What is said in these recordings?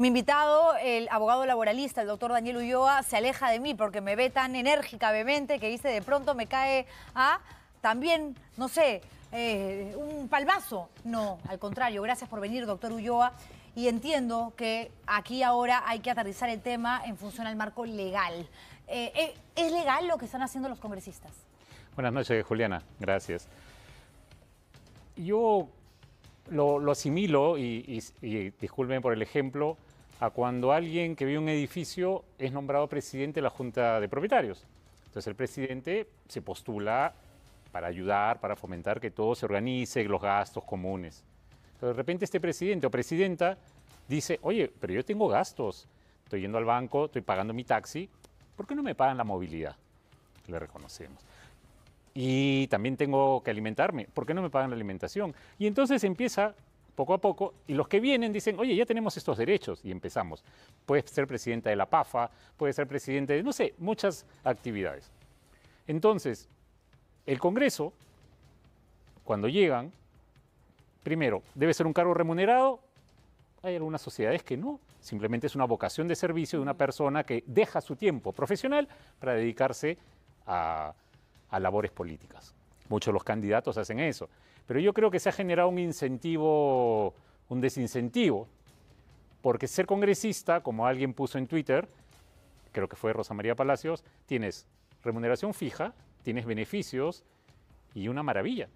Mi invitado, el abogado laboralista, el doctor Daniel Ulloa, se aleja de mí porque me ve tan enérgica, que dice de pronto me cae a también, no sé, eh, un palmazo. No, al contrario, gracias por venir, doctor Ulloa. Y entiendo que aquí ahora hay que aterrizar el tema en función al marco legal. Eh, eh, ¿Es legal lo que están haciendo los congresistas? Buenas noches, Juliana. Gracias. Yo lo, asimilo y, y, y disculpen por el ejemplo, a cuando alguien que vive un edificio es nombrado presidente de la Junta de Propietarios. Entonces el presidente se postula para ayudar, para fomentar que todo se organice, los gastos comunes. Entonces de repente este presidente o presidenta dice, oye, pero yo tengo gastos, estoy yendo al banco, estoy pagando mi taxi, ¿por qué no me pagan la movilidad? Le reconocemos. Y también tengo que alimentarme, ¿por qué no me pagan la alimentación? Y entonces empieza poco a poco, y los que vienen dicen, oye, ya tenemos estos derechos, y empezamos. Puede ser presidenta de la PAFA, puede ser presidente de, no sé, muchas actividades. Entonces, el Congreso, cuando llegan, primero, debe ser un cargo remunerado. Hay algunas sociedades que no, simplemente es una vocación de servicio de una persona que deja su tiempo profesional para dedicarse a, a labores políticas. Muchos de los candidatos hacen eso. Pero yo creo que se ha generado un incentivo, un desincentivo, porque ser congresista, como alguien puso en Twitter, creo que fue Rosa María Palacios, tienes remuneración fija, tienes beneficios y una maravilla.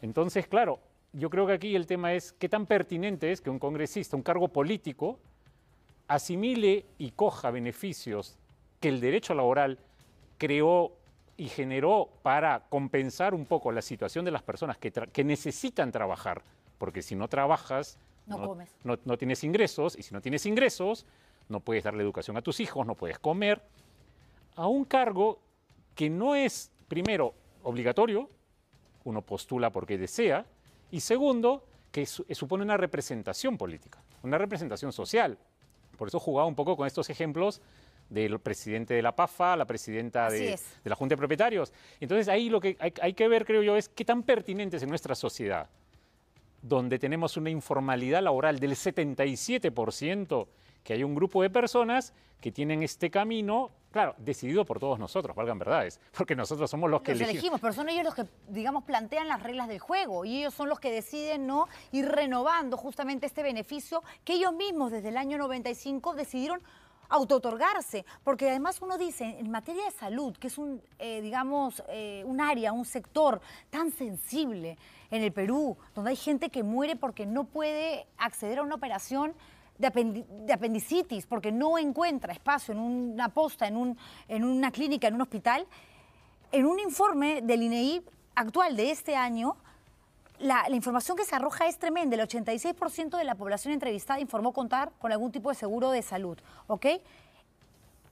Entonces, claro, yo creo que aquí el tema es qué tan pertinente es que un congresista, un cargo político, asimile y coja beneficios que el derecho laboral creó y generó para compensar un poco la situación de las personas que, necesitan trabajar, porque si no trabajas, no, tienes ingresos, y si no tienes ingresos, no puedes darle educación a tus hijos, no puedes comer, a un cargo que no es, primero, obligatorio, uno postula porque desea, y segundo, que eh, supone una representación política, una representación social. Por eso jugaba un poco con estos ejemplos del presidente de la PAFA, la presidenta de, la Junta de Propietarios. Entonces ahí lo que hay, que ver, creo yo, es qué tan pertinentes en nuestra sociedad, donde tenemos una informalidad laboral del 77%, que hay un grupo de personas que tienen este camino, claro, decidido por todos nosotros, valgan verdades, porque nosotros somos los que los elegimos. elegimos. Pero son ellos los que, digamos, plantean las reglas del juego y ellos son los que deciden no ir renovando justamente este beneficio que ellos mismos desde el año 95 decidieron autotorgarse, porque además uno dice, en materia de salud, que es un, eh, digamos, eh, un área, un sector tan sensible en el Perú, donde hay gente que muere porque no puede acceder a una operación de, apendicitis, porque no encuentra espacio en una posta, en, un, en una clínica, en un hospital, en un informe del INEI e actual de este año, la, información que se arroja es tremenda. El 86% de la población entrevistada informó contar con algún tipo de seguro de salud. ¿Ok?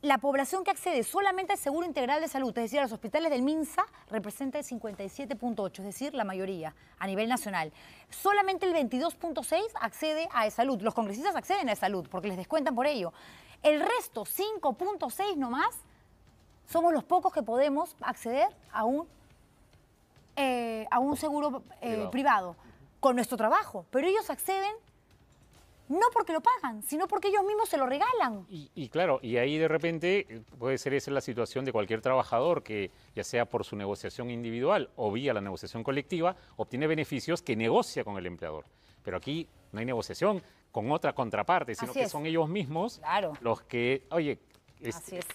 La población que accede solamente al seguro integral de salud, es decir, a los hospitales del MINSA, representa el 57.8, es decir, la mayoría a nivel nacional. Solamente el 22.6 accede a salud. Los congresistas acceden a e salud porque les descuentan por ello. El resto, 5.6 nomás, somos los pocos que podemos acceder a un eh, a un seguro eh, privado. con nuestro trabajo, pero ellos acceden no porque lo pagan, sino porque ellos mismos se lo regalan. Y, claro, y ahí de repente eh, puede ser esa la situación de cualquier trabajador que, ya sea por su negociación individual o vía la negociación colectiva, obtiene beneficios que negocia con el empleador. Pero aquí no hay negociación con otra contraparte, sino que son ellos mismos los que, oye,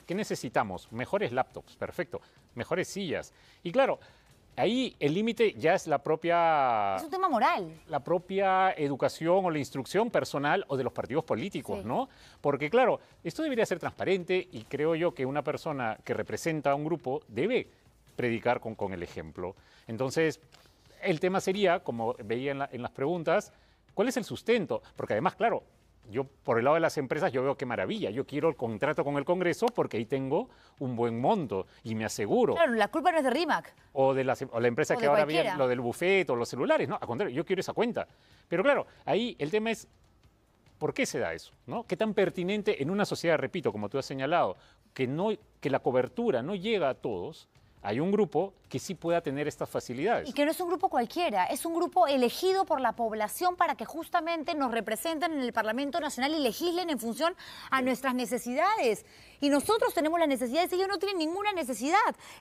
¿qué necesitamos? Mejores laptops, perfecto, mejores sillas. Y claro, Ahí el límite ya es la propia... Es un tema moral. La propia educación o la instrucción personal o de los partidos políticos, ¿no? Porque claro, esto debería ser transparente y creo yo que una persona que representa a un grupo debe predicar con, el ejemplo. Entonces, el tema sería, como veía en las preguntas, ¿cuál es el sustento? Porque además, claro, yo por el lado de las empresas yo veo qué maravilla, yo quiero el contrato con el Congreso porque ahí tengo un buen monto y me aseguro. Claro, la culpa no es de RIMAC. O de em, la, empresa que ahora viene, lo del bufete o los celulares, no, al contrario, yo quiero esa cuenta. Pero claro, ahí el tema es ¿por qué se da eso? ¿no? ¿Qué tan pertinente en una sociedad, repito, como tú has señalado, que, no, que la cobertura no llega a todos? Hay un grupo que sí pueda tener estas facilidades. Y que no es un grupo cualquiera, es un grupo elegido por la población para que justamente nos representen en el Parlamento Nacional y legislen en función a nuestras necesidades. Y nosotros tenemos las necesidades, ellos no tienen ninguna necesidad.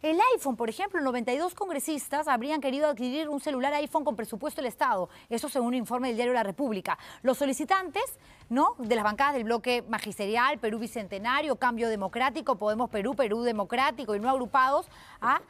El iPhone, por ejemplo, 92 congresistas habrían querido adquirir un celular iPhone con presupuesto del Estado, eso según un informe del diario La República. Los solicitantes, ¿no?, de las bancadas del bloque magisterial, Perú Bicentenario, Cambio Democrático, Podemos Perú, Perú Democrático y no agrupados, a... ¿ah?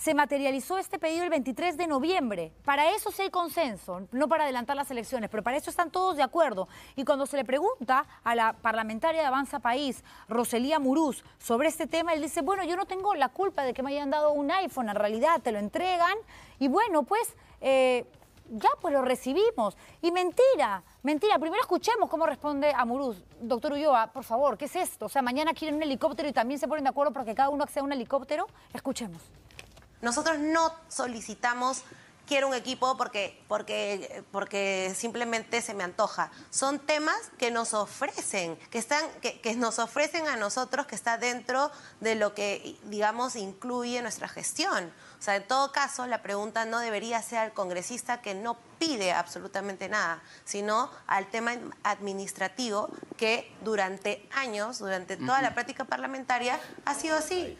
se materializó este pedido el 23 de noviembre. Para eso sí hay consenso, no para adelantar las elecciones, pero para eso están todos de acuerdo. Y cuando se le pregunta a la parlamentaria de Avanza País, Roselía Muruz, sobre este tema, él dice, bueno, yo no tengo la culpa de que me hayan dado un iPhone, en realidad te lo entregan y bueno, pues... Eh, ya pues lo recibimos. Y mentira, mentira. Primero escuchemos cómo responde a Muruz, Doctor Ulloa, por favor, ¿qué es esto? O sea, mañana quieren un helicóptero y también se ponen de acuerdo porque cada uno acceda a un helicóptero. Escuchemos. Nosotros no solicitamos quiero un equipo porque, porque, porque simplemente se me antoja. Son temas que nos ofrecen, que, están, que, nos ofrecen a nosotros, que está dentro de lo que, digamos, incluye nuestra gestión. O sea, en todo caso, la pregunta no debería ser al congresista que no pide absolutamente nada, sino al tema administrativo que durante años, durante toda la práctica parlamentaria, ha sido así.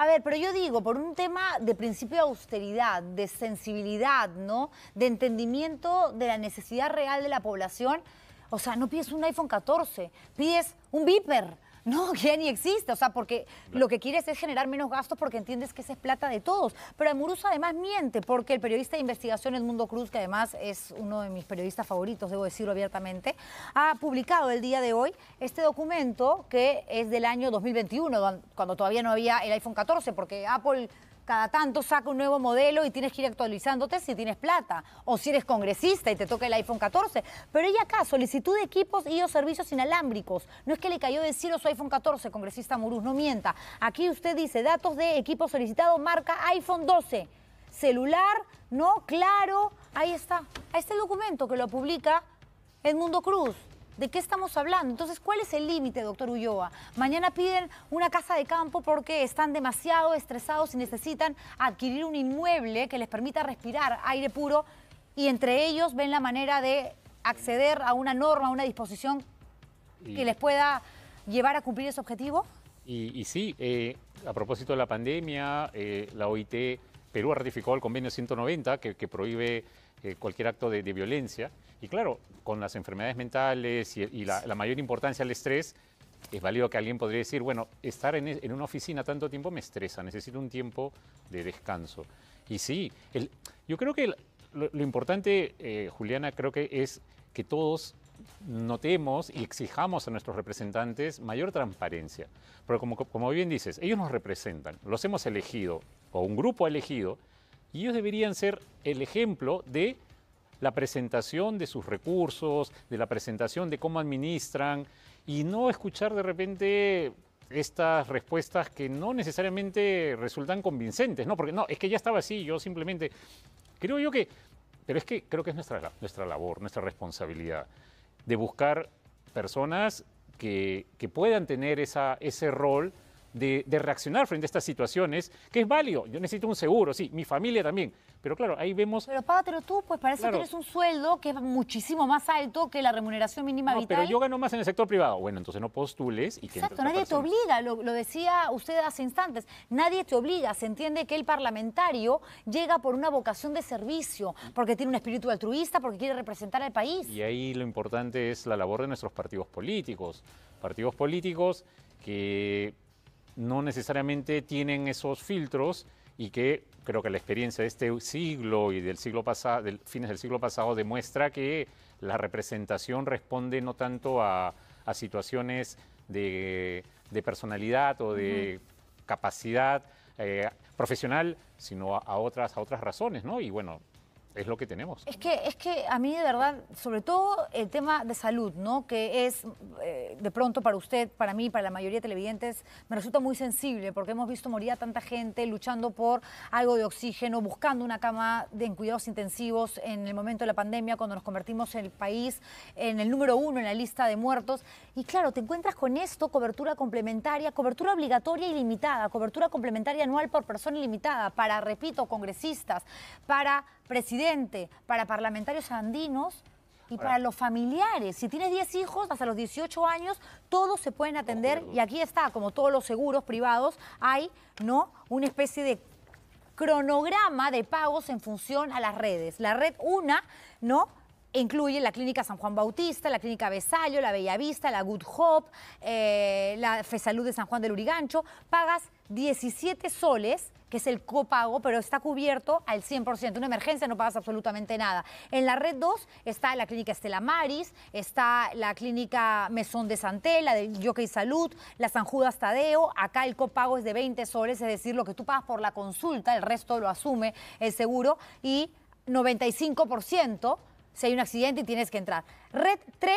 A ver, pero yo digo, por un tema de principio de austeridad, de sensibilidad, ¿no? De entendimiento de la necesidad real de la población. O sea, no pides un iPhone 14, pides un Viper. No, ya ni existe, o sea, porque lo que quieres es generar menos gastos porque entiendes que esa es plata de todos. Pero Muruso además miente, porque el periodista de investigación Edmundo Cruz, que además es uno de mis periodistas favoritos, debo decirlo abiertamente, ha publicado el día de hoy este documento que es del año 2021, cuando todavía no había el iPhone 14, porque Apple cada tanto saca un nuevo modelo y tienes que ir actualizándote si tienes plata o si eres congresista y te toca el iPhone 14. Pero ella acá, solicitud de equipos y o servicios inalámbricos. No es que le cayó de cielo su iPhone 14, congresista Murús, no mienta. Aquí usted dice datos de equipo solicitados marca iPhone 12. Celular, no, claro, ahí está. Ahí está el documento que lo publica Edmundo Cruz. ¿De qué estamos hablando? Entonces, ¿cuál es el límite, doctor Ulloa? Mañana piden una casa de campo porque están demasiado estresados y necesitan adquirir un inmueble que les permita respirar aire puro y entre ellos ven la manera de acceder a una norma, a una disposición que les pueda llevar a cumplir ese objetivo? Y, sí, eh, a propósito de la pandemia, eh, la OIT Perú ha ratificado el convenio 190 que, que prohíbe cualquier acto de, violencia. Y claro, con las enfermedades mentales y, la, mayor importancia al estrés, es válido que alguien podría decir, bueno, estar en, una oficina tanto tiempo me estresa, necesito un tiempo de descanso. Y sí, yo creo que lo, importante, eh, Juliana, creo que es que todos notemos y exijamos a nuestros representantes mayor transparencia. Pero como, como bien dices, ellos nos representan, los hemos elegido, o un grupo ha elegido, y ellos deberían ser el ejemplo de la presentación de sus recursos, de la presentación de cómo administran y no escuchar de repente estas respuestas que no necesariamente resultan convincentes, ¿no? Porque no, es que ya estaba así, yo simplemente creo yo que, pero es que creo que es nuestra, nuestra labor, nuestra responsabilidad de buscar personas que, que puedan tener esa, ese rol de, reaccionar frente a estas situaciones, que es válido. Yo necesito un seguro, sí, mi familia también. Pero claro, ahí vemos... Pero págatelo tú, pues parece que tienes un sueldo que es muchísimo más alto que la remuneración mínima no, pero yo gano más en el sector privado. Bueno, entonces no postules y... Exacto, nadie te obliga, lo decía usted hace instantes, nadie te obliga. Se entiende que el parlamentario llega por una vocación de servicio, porque tiene un espíritu altruista, porque quiere representar al país. Y ahí lo importante es la labor de nuestros partidos políticos. Partidos políticos que no necesariamente tienen esos filtros y que creo que la experiencia de este siglo y del siglo pasado, del fines del siglo pasado demuestra que la representación responde no tanto a, situaciones de, personalidad o de capacidad eh, profesional, sino a, a, otras, a otras razones, ¿no? Y bueno, es lo que tenemos. Es que, es que a mí de verdad, sobre todo el tema de salud, ¿no? que es eh, de pronto para usted, para mí, para la mayoría de televidentes, me resulta muy sensible porque hemos visto morir a tanta gente luchando por algo de oxígeno, buscando una cama de, en cuidados intensivos en el momento de la pandemia, cuando nos convertimos en el país en el número uno en la lista de muertos. Y claro, te encuentras con esto, cobertura complementaria, cobertura obligatoria y limitada, cobertura complementaria anual por persona ilimitada, para, repito, congresistas, para presidente para parlamentarios andinos y para los familiares. Si tienes 10 hijos, hasta los 18 años, todos se pueden atender. Y aquí está, como todos los seguros privados, hay ¿no? una especie de cronograma de pagos en función a las redes. La red una ¿no? Incluye la Clínica San Juan Bautista, la Clínica Besayo, la Bellavista, la Good Hope, eh, la FESALUD de San Juan del Urigancho. Pagas 17 soles que es el copago, pero está cubierto al 100%. Una emergencia no pagas absolutamente nada. En la red 2 está la clínica Estela Maris, está la clínica Mesón de Santé, la de Jockey Salud, la San Judas Tadeo. Acá el copago es de 20 soles, es decir, lo que tú pagas por la consulta, el resto lo asume el seguro y 95% si hay un accidente y tienes que entrar. Red 3,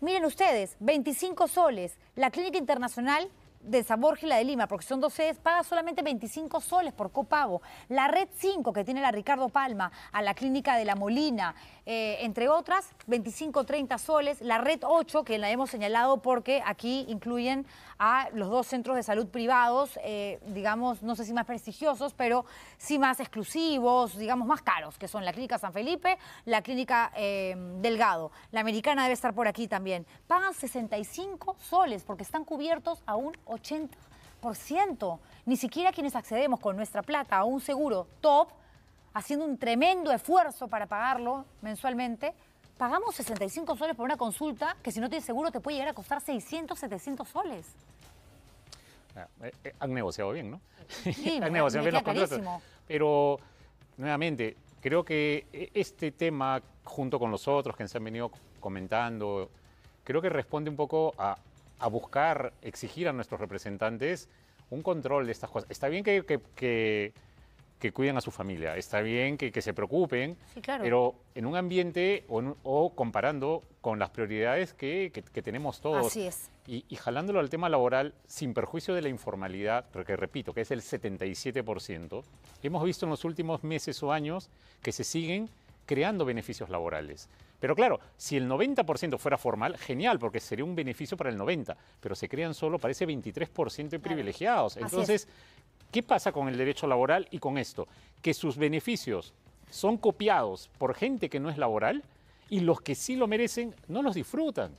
miren ustedes, 25 soles. La Clínica Internacional de Borges y la de Lima, porque son dos sedes, paga solamente 25 soles por copago. La red 5 que tiene la Ricardo Palma, a la clínica de La Molina, eh, entre otras, 25, 30 soles. La red 8, que la hemos señalado porque aquí incluyen a los dos centros de salud privados, eh, digamos, no sé si más prestigiosos, pero sí más exclusivos, digamos, más caros, que son la clínica San Felipe, la clínica eh, Delgado. La americana debe estar por aquí también. Pagan 65 soles porque están cubiertos aún 80%. Ni siquiera quienes accedemos con nuestra plata a un seguro top, haciendo un tremendo esfuerzo para pagarlo mensualmente, pagamos 65 soles por una consulta que si no tienes seguro te puede llegar a costar 600, 700 soles. Ah, eh, eh, han negociado bien, ¿no? Sí, han negociado bien los contratos. Pero, nuevamente, creo que e-, este tema, junto con los otros que se han venido comentando, creo que responde un poco a, a buscar, exigir a nuestros representantes un control de estas cosas. Está bien que, que, que, cuiden a su familia, está bien que, se preocupen, pero en un ambiente o, comparando con las prioridades que, tenemos todos. es. Y, jalándolo al tema laboral, sin perjuicio de la informalidad, que repito, que es el 77%, hemos visto en los últimos meses o años que se siguen creando beneficios laborales. Pero claro, si el 90% fuera formal, genial, porque sería un beneficio para el 90%, pero se crean solo, parece, 23% de privilegiados. Entonces, ¿qué pasa con el derecho laboral y con esto? Que sus beneficios son copiados por gente que no es laboral y los que sí lo merecen no los disfrutan.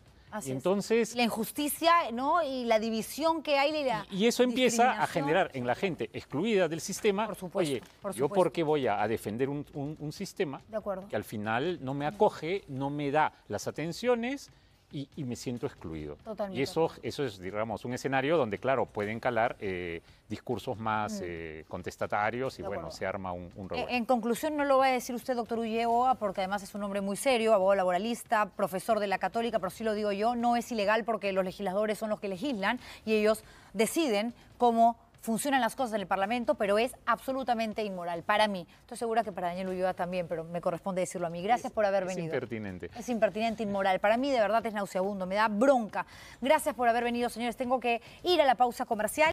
Entonces, la injusticia, ¿no? Y la división que hay y eso empieza a generar en la gente excluida del sistema. Oye, por yo porque voy a, defender un, sistema que al final no me acoge, no me da las atenciones, y, me siento excluido. Totalmente. Y eso, eso es, digamos, un escenario donde, claro, pueden calar eh, discursos más mm. eh, contestatarios y, bueno, se arma un, un en, conclusión, no lo va a decir usted, doctor Ullegoa, porque además es un hombre muy serio, abogado laboralista, profesor de la Católica, pero sí lo digo yo, no es ilegal porque los legisladores son los que legislan y ellos deciden cómo funcionan las cosas en el Parlamento, pero es absolutamente inmoral para mí. Estoy segura que para Daniel Ulloa también, pero me corresponde decirlo a mí. Gracias por haber venido. Es impertinente. Es impertinente, inmoral. Para mí de verdad es nauseabundo, me da bronca. Gracias por haber venido, señores. Tengo que ir a la pausa comercial.